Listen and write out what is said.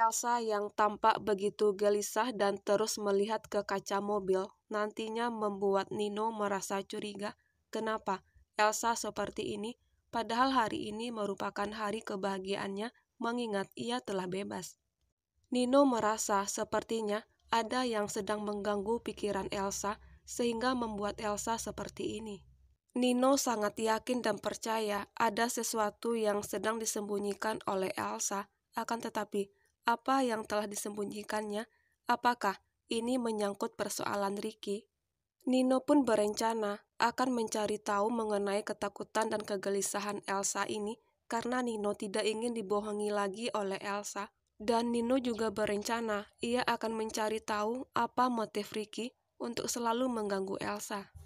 Elsa yang tampak begitu gelisah dan terus melihat ke kaca mobil nantinya membuat Nino merasa curiga. Kenapa Elsa seperti ini? Padahal hari ini merupakan hari kebahagiaannya mengingat ia telah bebas. Nino merasa sepertinya ada yang sedang mengganggu pikiran Elsa sehingga membuat Elsa seperti ini. Nino sangat yakin dan percaya ada sesuatu yang sedang disembunyikan oleh Elsa, akan tetapi apa yang telah disembunyikannya? Apakah ini menyangkut persoalan Ricky? Nino pun berencana akan mencari tahu mengenai ketakutan dan kegelisahan Elsa ini karena Nino tidak ingin dibohongi lagi oleh Elsa. Dan Nino juga berencana ia akan mencari tahu apa motif Ricky untuk selalu mengganggu Elsa.